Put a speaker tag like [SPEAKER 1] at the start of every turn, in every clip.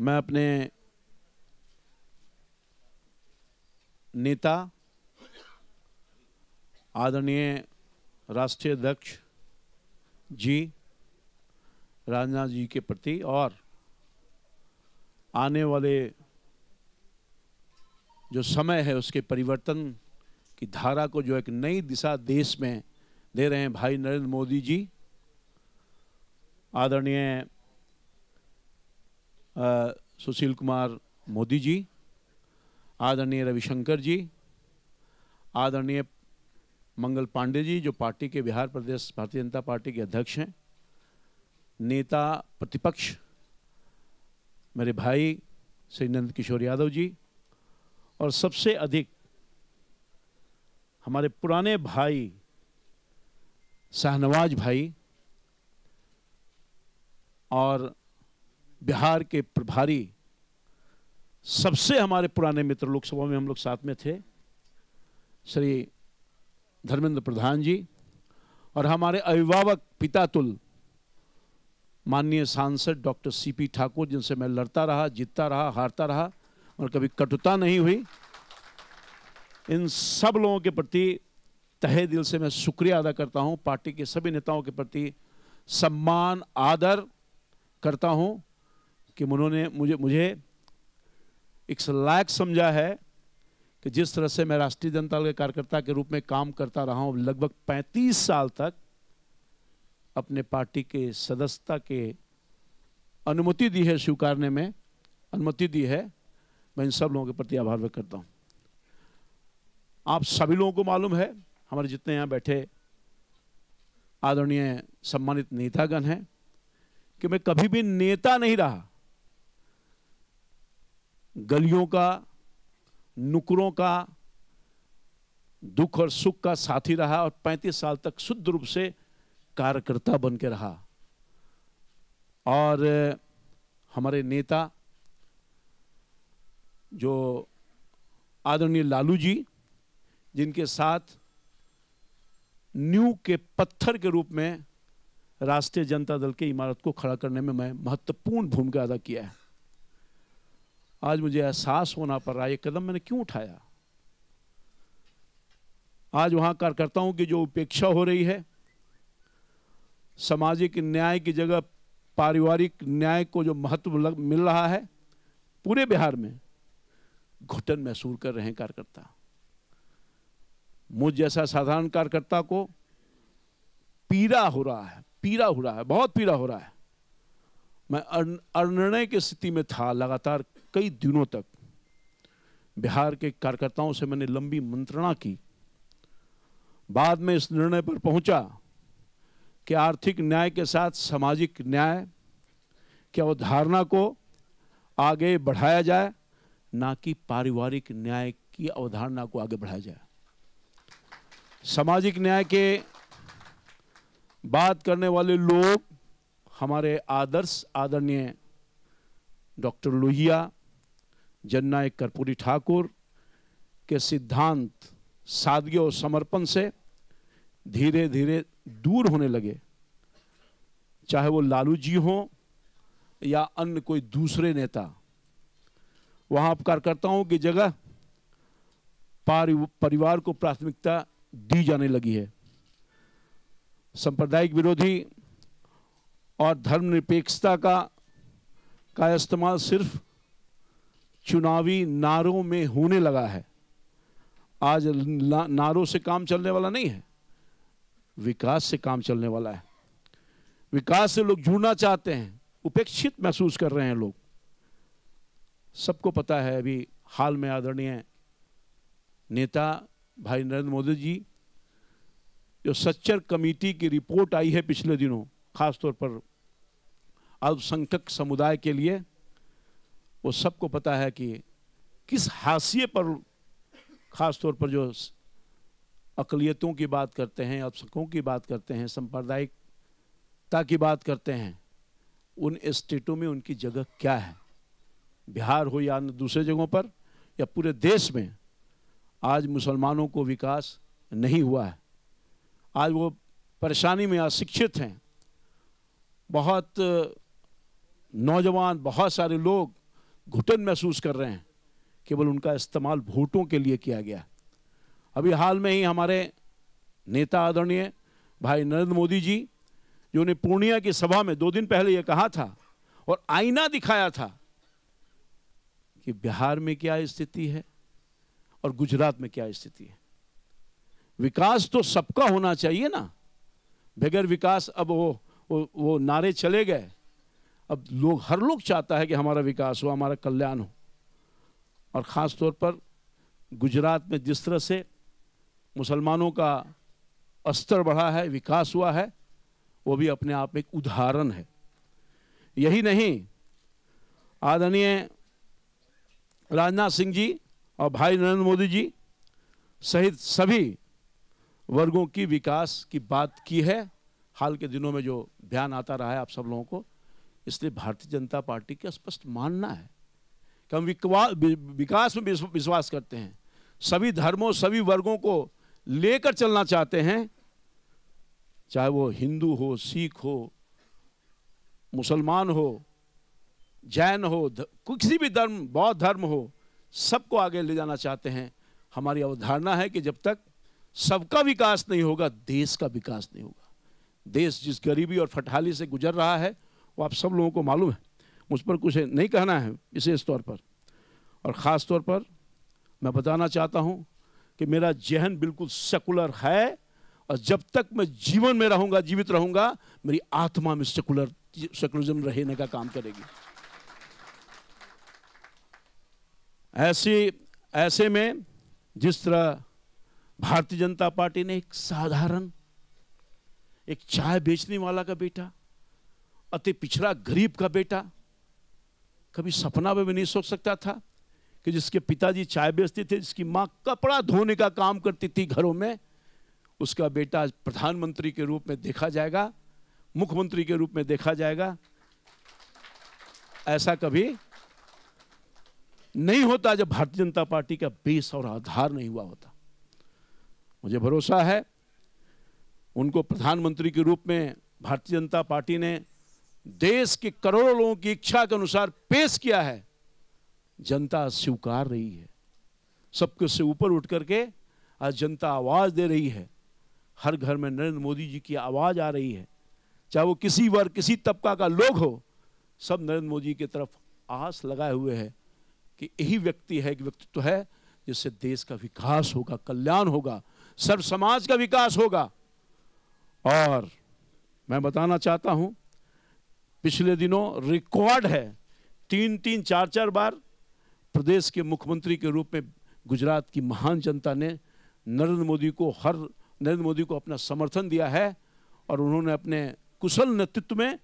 [SPEAKER 1] मैं अपने नेता आदरणीय राष्ट्रीय अध्यक्ष जी राजनाथ जी के प्रति और आने वाले जो समय है उसके परिवर्तन की धारा को जो एक नई दिशा देश में दे रहे हैं भाई नरेंद्र मोदी जी आदरणीय सुशील कुमार मोदी जी आदरणीय रविशंकर जी आदरणीय मंगल पांडे जी जो पार्टी के बिहार प्रदेश भारतीय जनता पार्टी के अध्यक्ष हैं नेता प्रतिपक्ष मेरे भाई श्री नंद किशोर यादव जी और सबसे अधिक हमारे पुराने भाई शाहनवाज भाई और बिहार के प्रभारी सबसे हमारे पुराने मित्र लोकसभा में हम लोग साथ में थे श्री धर्मेंद्र प्रधान जी और हमारे अभिभावक पितातुल माननीय सांसद डॉक्टर सीपी ठाकुर जिनसे मैं लड़ता रहा जीतता रहा हारता रहा और कभी कटुता नहीं हुई इन सब लोगों के प्रति तहे दिल से मैं शुक्रिया अदा करता हूं पार्टी के सभी नेताओं के प्रति सम्मान आदर करता हूं कि उन्होंने मुझे मुझे एक लायक समझा है कि जिस तरह से मैं राष्ट्रीय जनता दल के कार्यकर्ता के रूप में काम करता रहा हूँ लगभग 35 साल तक अपने पार्टी के सदस्यता के अनुमति दी है स्वीकारने में अनुमति दी है मैं इन सब लोगों के प्रति आभार व्यक्त करता हूँ आप सभी लोगों को मालूम है हमारे जितने यहाँ बैठे आदरणीय सम्मानित नेतागण हैं कि मैं कभी भी नेता नहीं रहा गलियों का नुकरों का दुख और सुख का साथी रहा और 35 साल तक शुद्ध रूप से कार्यकर्ता बन के रहा और हमारे नेता जो आदरणीय लालू जी जिनके साथ न्यू के पत्थर के रूप में राष्ट्रीय जनता दल के इमारत को खड़ा करने में मैं महत्वपूर्ण भूमिका अदा किया है आज मुझे एहसास होना पड़ रहा है ये कदम मैंने क्यों उठाया आज वहां कार्यकर्ताओं की जो उपेक्षा हो रही है सामाजिक न्याय की जगह पारिवारिक न्याय को जो महत्व मिल रहा है पूरे बिहार में घुटन महसूस कर रहे हैं कार्यकर्ता मुझ जैसा साधारण कार्यकर्ता को पीड़ा हो रहा है पीड़ा हो रहा है बहुत पीड़ा हो रहा है मैं अनिर्णय की स्थिति में था लगातार कई दिनों तक बिहार के कार्यकर्ताओं से मैंने लंबी मंत्रणा की बाद में इस निर्णय पर पहुंचा कि आर्थिक न्याय के साथ सामाजिक न्याय की अवधारणा को आगे बढ़ाया जाए ना कि पारिवारिक न्याय की अवधारणा को आगे बढ़ाया जाए सामाजिक न्याय के बात करने वाले लोग हमारे आदर्श आदरणीय डॉक्टर लोहिया जननायक कर्पूरी ठाकुर के सिद्धांत सादगी और समर्पण से धीरे धीरे दूर होने लगे चाहे वो लालू जी हों या अन्य कोई दूसरे नेता वहाँ कार्यकर्ताओं की जगह परिवार को प्राथमिकता दी जाने लगी है सांप्रदायिक विरोधी और धर्मनिरपेक्षता का का इस्तेमाल सिर्फ चुनावी नारों में होने लगा है आज नारों से काम चलने वाला नहीं है विकास से काम चलने वाला है विकास से लोग जुड़ना चाहते हैं उपेक्षित महसूस कर रहे हैं लोग सबको पता है अभी हाल में आदरणीय नेता भाई नरेंद्र मोदी जी जो सच्चर कमेटी की रिपोर्ट आई है पिछले दिनों खासतौर पर अल्पसंख्यक समुदाय के लिए वो सबको पता है कि किस हाशिए पर ख़ास तौर पर जो अकलीतों की बात करते हैं अफसकों की बात करते हैं सांप्रदायिकता की बात करते हैं उन स्टेटों में उनकी जगह क्या है बिहार हो या दूसरे जगहों पर या पूरे देश में आज मुसलमानों को विकास नहीं हुआ है आज वो परेशानी में अशिक्षित हैं बहुत नौजवान बहुत सारे लोग घुटन महसूस कर रहे हैं केवल उनका इस्तेमाल वोटों के लिए किया गया अभी हाल में ही हमारे नेता आदरणीय भाई नरेंद्र मोदी जी जो ने पूर्णिया की सभा में दो दिन पहले यह कहा था और आईना दिखाया था कि बिहार में क्या स्थिति है और गुजरात में क्या स्थिति है विकास तो सबका होना चाहिए ना बगैर विकास अब वो वो, वो नारे चले गए अब लोग हर लोग चाहता है कि हमारा विकास हो हमारा कल्याण हो और ख़ास तौर पर गुजरात में जिस तरह से मुसलमानों का स्तर बढ़ा है विकास हुआ है वो भी अपने आप एक उदाहरण है यही नहीं आदरणीय राजनाथ सिंह जी और भाई नरेंद्र मोदी जी सहित सभी वर्गों की विकास की बात की है हाल के दिनों में जो बयान आता रहा है आप सब लोगों को इसलिए भारतीय जनता पार्टी का स्पष्ट मानना है कि हम विकास में विश्वास करते हैं सभी धर्मों सभी वर्गों को लेकर चलना चाहते हैं चाहे वो हिंदू हो सिख हो मुसलमान हो जैन हो किसी भी धर्म बौद्ध धर्म हो सबको आगे ले जाना चाहते हैं हमारी अवधारणा है कि जब तक सबका विकास नहीं होगा देश का विकास नहीं होगा देश जिस गरीबी और फटहाली से गुजर रहा है वो आप सब लोगों को मालूम है मुझ पर कुछ नहीं कहना है विशेष तौर पर और ख़ास तौर पर मैं बताना चाहता हूँ कि मेरा जहन बिल्कुल सेकुलर है और जब तक मैं जीवन में रहूँगा जीवित रहूँगा मेरी आत्मा में सेकुलर सेकुलरिज्म रहने का काम करेगी ऐसी ऐसे में जिस तरह भारतीय जनता पार्टी ने एक साधारण एक चाय बेचने वाला का बेटा अति पिछड़ा गरीब का बेटा कभी सपना में भी नहीं सोच सकता था कि जिसके पिताजी चाय बेचते थे जिसकी माँ कपड़ा धोने का काम करती थी घरों में उसका बेटा प्रधानमंत्री के रूप में देखा जाएगा मुख्यमंत्री के रूप में देखा जाएगा ऐसा कभी नहीं होता जब भारतीय जनता पार्टी का बेस और आधार नहीं हुआ होता मुझे भरोसा है उनको प्रधानमंत्री के रूप में भारतीय जनता पार्टी ने देश के करोड़ों लोगों की इच्छा के अनुसार पेश किया है जनता स्वीकार रही है सबके से ऊपर उठ करके आज जनता आवाज़ दे रही है हर घर में नरेंद्र मोदी जी की आवाज़ आ रही है चाहे वो किसी वर्ग किसी तबका का लोग हो सब नरेंद्र मोदी की तरफ आस लगाए हुए है कि यही व्यक्ति है एक व्यक्तित्व तो है जिससे देश का विकास होगा कल्याण होगा सर्व समाज का विकास होगा और मैं बताना चाहता हूं पिछले दिनों रिकॉर्ड है तीन तीन चार चार बार प्रदेश के मुख्यमंत्री के रूप में गुजरात की महान जनता ने नरेंद्र मोदी को हर नरेंद्र मोदी को अपना समर्थन दिया है और उन्होंने अपने कुशल नेतृत्व में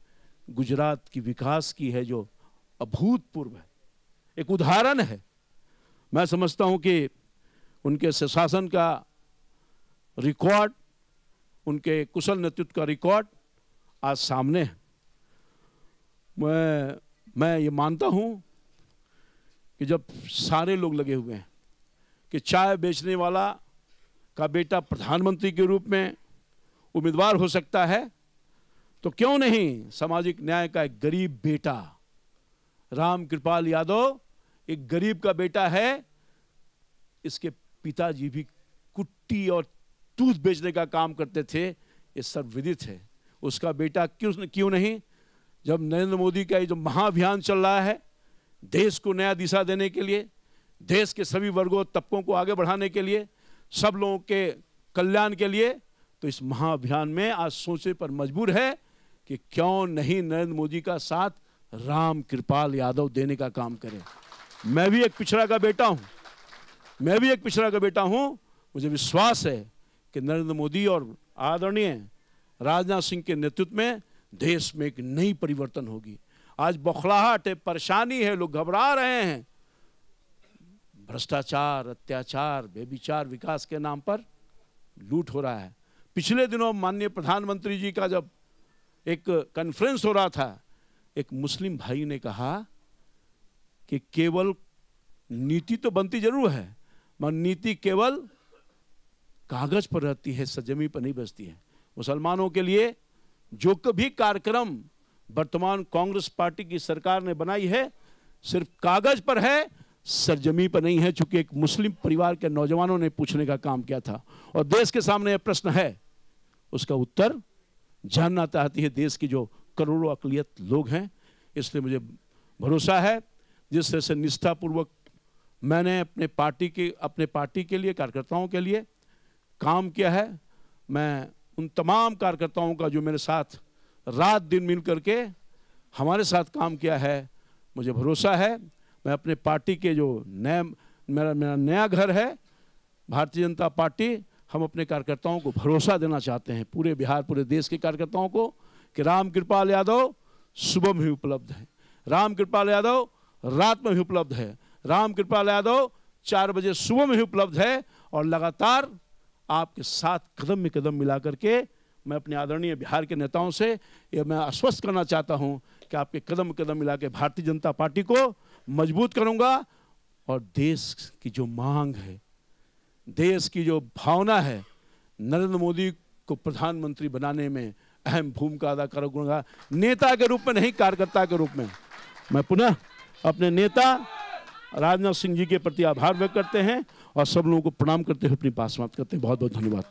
[SPEAKER 1] गुजरात की विकास की है जो अभूतपूर्व है एक उदाहरण है मैं समझता हूं कि उनके शासन का रिकॉर्ड उनके कुशल नेतृत्व का रिकॉर्ड आज सामने है मैं मैं ये मानता हूँ कि जब सारे लोग लगे हुए हैं कि चाय बेचने वाला का बेटा प्रधानमंत्री के रूप में उम्मीदवार हो सकता है तो क्यों नहीं सामाजिक न्याय का एक गरीब बेटा राम कृपाल यादव एक गरीब का बेटा है इसके पिताजी भी कुट्टी और दूध बेचने का काम करते थे ये सर्वविदित है उसका बेटा क्यों क्यों नहीं जब नरेंद्र मोदी का ये जो महाअभियान चल रहा है देश को नया दिशा देने के लिए देश के सभी वर्गों तबकों को आगे बढ़ाने के लिए सब लोगों के कल्याण के लिए तो इस महाअभियान में आज सोचने पर मजबूर है कि क्यों नहीं नरेंद्र मोदी का साथ राम कृपाल यादव देने का काम करें मैं भी एक पिछड़ा का बेटा हूँ मैं भी एक पिछड़ा का बेटा हूँ मुझे विश्वास है कि नरेंद्र मोदी और आदरणीय राजनाथ सिंह के नेतृत्व में देश में एक नई परिवर्तन होगी आज बौखलाहट है परेशानी है लोग घबरा रहे हैं भ्रष्टाचार अत्याचार बेबिचार विकास के नाम पर लूट हो रहा है पिछले दिनों माननीय प्रधानमंत्री जी का जब एक कॉन्फ्रेंस हो रहा था एक मुस्लिम भाई ने कहा कि केवल नीति तो बनती जरूर है मगर नीति केवल कागज पर रहती है सजमी पर नहीं बचती है मुसलमानों के लिए जो कभी कार्यक्रम वर्तमान कांग्रेस पार्टी की सरकार ने बनाई है सिर्फ कागज पर है सरजमी पर नहीं है चूंकि एक मुस्लिम परिवार के नौजवानों ने पूछने का काम किया था और देश के सामने यह प्रश्न है उसका उत्तर जानना चाहती है देश की जो करोड़ों अकलियत लोग हैं इसलिए मुझे भरोसा है जिस तरह से निष्ठापूर्वक मैंने अपने पार्टी के अपने पार्टी के लिए कार्यकर्ताओं के लिए काम किया है मैं उन तमाम कार्यकर्ताओं का जो मेरे साथ रात दिन मिल करके हमारे साथ काम किया है मुझे भरोसा है मैं अपने पार्टी के जो नए मेरा मेरा नया घर है भारतीय जनता पार्टी हम अपने कार्यकर्ताओं को भरोसा देना चाहते हैं पूरे बिहार पूरे देश के कार्यकर्ताओं को कि राम कृपाल यादव सुबह में उपलब्ध है राम कृपाल यादव रात में भी उपलब्ध है राम कृपाल यादव चार बजे सुबह में ही उपलब्ध है और लगातार आपके साथ कदम में कदम मिला करके मैं अपने आदरणीय बिहार के नेताओं से यह मैं आश्वस्त करना चाहता हूं कि आपके कदम कदम मिला के भारतीय जनता पार्टी को मजबूत करूंगा और देश की जो मांग है देश की जो भावना है नरेंद्र मोदी को प्रधानमंत्री बनाने में अहम भूमिका अदा करूंगा नेता के रूप में नहीं कार्यकर्ता के रूप में मैं पुनः अपने नेता राजनाथ सिंह जी के प्रति आभार व्यक्त करते हैं और सब लोगों को प्रणाम करते हुए अपनी बात समाप्त करते हैं बहुत बहुत धन्यवाद